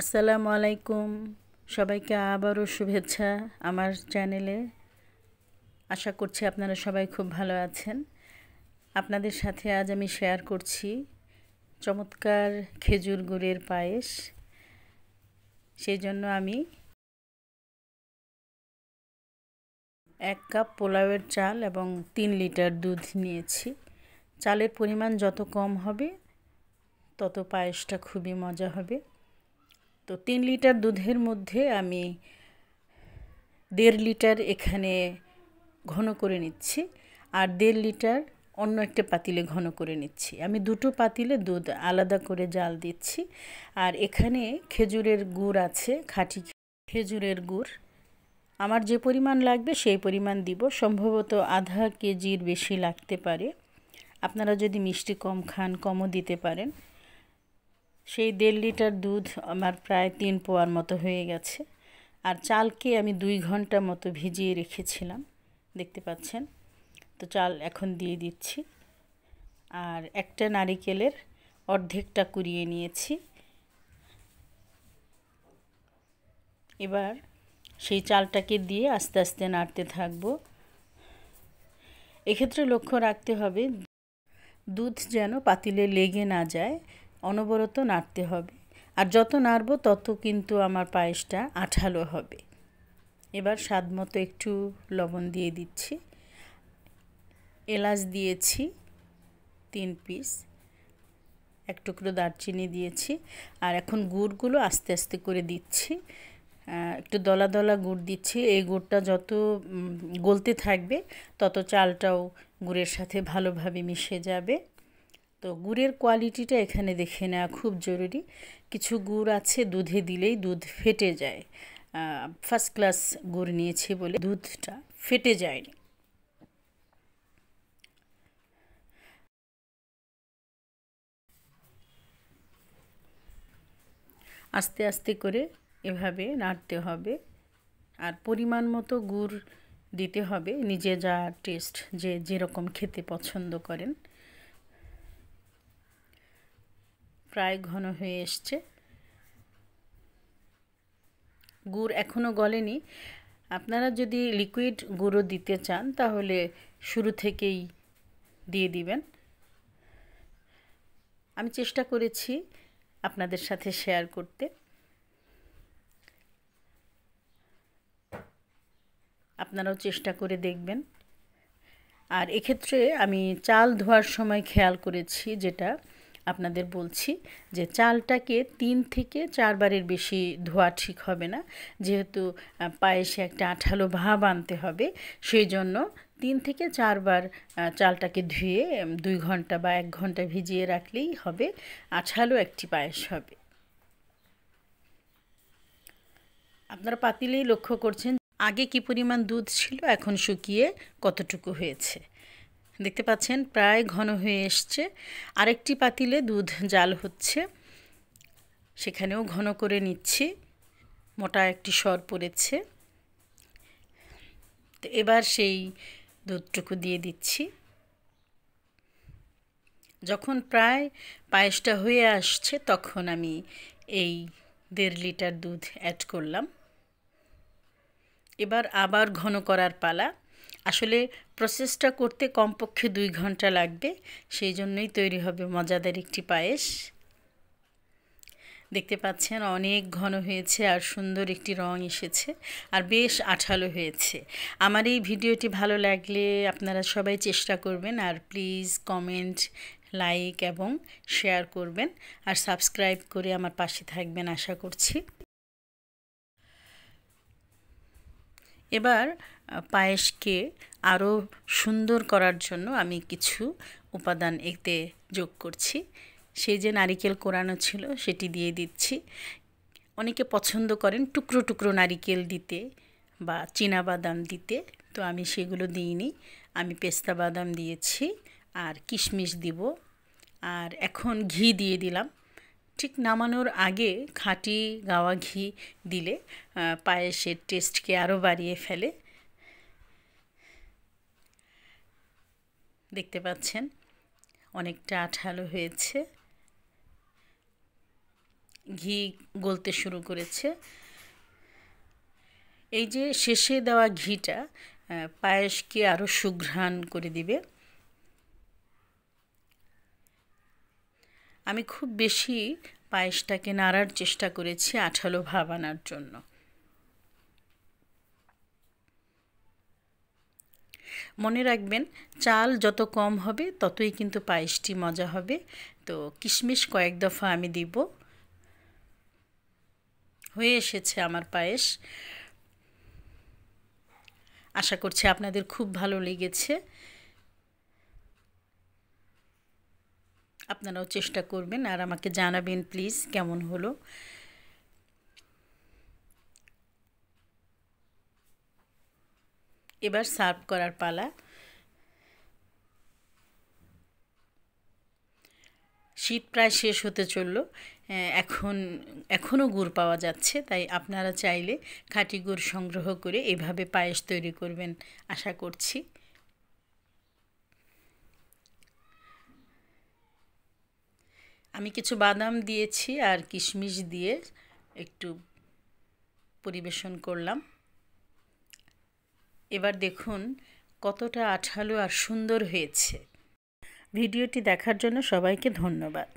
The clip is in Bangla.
আসসালামু আলাইকুম সবাইকে আবারও শুভেচ্ছা আমার চ্যানেলে আশা করছি আপনারা সবাই খুব ভালো আছেন আপনাদের সাথে আজ আমি শেয়ার করছি চমৎকার খেজুর গুড়ের পায়েস সেই জন্য আমি এক কাপ পোলাওয়ের চাল এবং তিন লিটার দুধ নিয়েছি চালের পরিমাণ যত কম হবে তত পায়েসটা খুবই মজা হবে তো তিন লিটার দুধের মধ্যে আমি দেড় লিটার এখানে ঘন করে নিচ্ছি আর দেড় লিটার অন্য একটা পাতিলে ঘন করে নিচ্ছি আমি দুটো পাতিলে দুধ আলাদা করে জাল দিচ্ছি আর এখানে খেজুরের গুড় আছে খাঁটি খেজুরের গুড় আমার যে পরিমাণ লাগবে সেই পরিমাণ দিব সম্ভবত আধা কেজির বেশি লাগতে পারে আপনারা যদি মিষ্টি কম খান কমও দিতে পারেন সেই দেড় লিটার দুধ আমার প্রায় তিন পোয়ার মতো হয়ে গেছে আর চালকে আমি দুই ঘন্টা মতো ভিজিয়ে রেখেছিলাম দেখতে পাচ্ছেন তো চাল এখন দিয়ে দিচ্ছি আর একটা নারিকেলের অর্ধেকটা কুড়িয়ে নিয়েছি এবার সেই চালটাকে দিয়ে আস্তে আস্তে নাড়তে থাকবো এক্ষেত্রে লক্ষ্য রাখতে হবে দুধ যেন পাতিলে লেগে না যায় অনবরত নাড়তে হবে আর যত নাড়ব তত কিন্তু আমার পায়েসটা আঠালো হবে এবার স্বাদ মতো একটু লবণ দিয়ে দিচ্ছি এলাচ দিয়েছি তিন পিস এক টুকরো দারচিনি দিয়েছি আর এখন গুড়গুলো আস্তে আস্তে করে দিচ্ছি একটু দলা দলা গুড় দিচ্ছি এই গুড়টা যত গলতে থাকবে তত চালটাও গুড়ের সাথে ভালোভাবে মিশে যাবে তো গুড়ের কোয়ালিটিটা এখানে দেখে নেওয়া খুব জরুরি কিছু গুড় আছে দুধে দিলেই দুধ ফেটে যায় ফার্স্ট ক্লাস গুড় নিয়েছি বলে দুধটা ফেটে যায়নি আস্তে আস্তে করে এভাবে নাড়তে হবে আর পরিমাণ মতো গুড় দিতে হবে নিজে যা টেস্ট যে যেরকম খেতে পছন্দ করেন প্রায় ঘন হয়ে এসছে গুড় এখনও গলেনি আপনারা যদি লিকুইড গুঁড়ো দিতে চান তাহলে শুরু থেকেই দিয়ে দিবেন আমি চেষ্টা করেছি আপনাদের সাথে শেয়ার করতে আপনারাও চেষ্টা করে দেখবেন আর এক্ষেত্রে আমি চাল ধোয়ার সময় খেয়াল করেছি যেটা আপনাদের বলছি যে চালটাকে তিন থেকে চারবারের বেশি ধোয়া ঠিক হবে না যেহেতু পায়েসে একটা আঠালো ভাব আনতে হবে সেই জন্য তিন থেকে চারবার চালটাকে ধুয়ে দুই ঘন্টা বা এক ঘন্টা ভিজিয়ে রাখলেই হবে আঠালো একটি পায়েস হবে আপনারা পাতিলেই লক্ষ্য করছেন আগে কি পরিমাণ দুধ ছিল এখন শুকিয়ে কতটুকু হয়েছে দেখতে পাচ্ছেন প্রায় ঘন হয়ে এসছে আরেকটি পাতিলে দুধ জাল হচ্ছে সেখানেও ঘন করে নিচ্ছি মোটা একটি সর পড়েছে তো এবার সেই দুধটুকু দিয়ে দিচ্ছি যখন প্রায় পায়েসটা হয়ে আসছে তখন আমি এই দেড় লিটার দুধ অ্যাড করলাম এবার আবার ঘন করার পালা আসলে প্রসেসটা করতে কমপক্ষে দুই ঘন্টা লাগবে সেই জন্যই তৈরি হবে মজাদার একটি পায়েস দেখতে পাচ্ছেন অনেক ঘন হয়েছে আর সুন্দর একটি রং এসেছে আর বেশ আঠালো হয়েছে আমার এই ভিডিওটি ভালো লাগলে আপনারা সবাই চেষ্টা করবেন আর প্লিজ কমেন্ট লাইক এবং শেয়ার করবেন আর সাবস্ক্রাইব করে আমার পাশে থাকবেন আশা করছি এবার পায়েসকে আরও সুন্দর করার জন্য আমি কিছু উপাদান এতে যোগ করছি সেই যে নারিকেল কোরানো ছিল সেটি দিয়ে দিচ্ছি অনেকে পছন্দ করেন টুকরো টুকরো নারিকেল দিতে বা চীনা বাদাম দিতে তো আমি সেগুলো দিইনি আমি পেস্তা বাদাম দিয়েছি আর কিশমিশ দিব আর এখন ঘি দিয়ে দিলাম ঠিক নামানোর আগে খাঁটি গাওয়া ঘি দিলে পায়েসের টেস্টকে আরও বাড়িয়ে ফেলে দেখতে পাচ্ছেন অনেকটা আঠালো হয়েছে ঘি গলতে শুরু করেছে এই যে শেষে দেওয়া ঘিটা পায়েসকে আরও সুঘ্রাণ করে দিবে আমি খুব বেশি পায়েসটাকে নাড়ার চেষ্টা করেছি আঠালো ভাব আনার জন্য মনে রাখবেন চাল যত কম হবে ততই কিন্তু পায়েসটি মজা হবে তো কিশমিশ কয়েক দফা আমি দিব হয়ে এসেছে আমার পায়েস আশা করছি আপনাদের খুব ভালো লেগেছে আপনারাও চেষ্টা করবেন আর আমাকে জানাবেন প্লিজ কেমন হলো এবার সার্ভ করার পালা শীত প্রায় শেষ হতে চলল এখন এখনও গুড় পাওয়া যাচ্ছে তাই আপনারা চাইলে খাঁটি গুড় সংগ্রহ করে এভাবে পায়েস তৈরি করবেন আশা করছি আমি কিছু বাদাম দিয়েছি আর কিশমিশ দিয়ে একটু পরিবেশন করলাম এবার দেখুন কতটা আঠালো আর সুন্দর হয়েছে ভিডিওটি দেখার জন্য সবাইকে ধন্যবাদ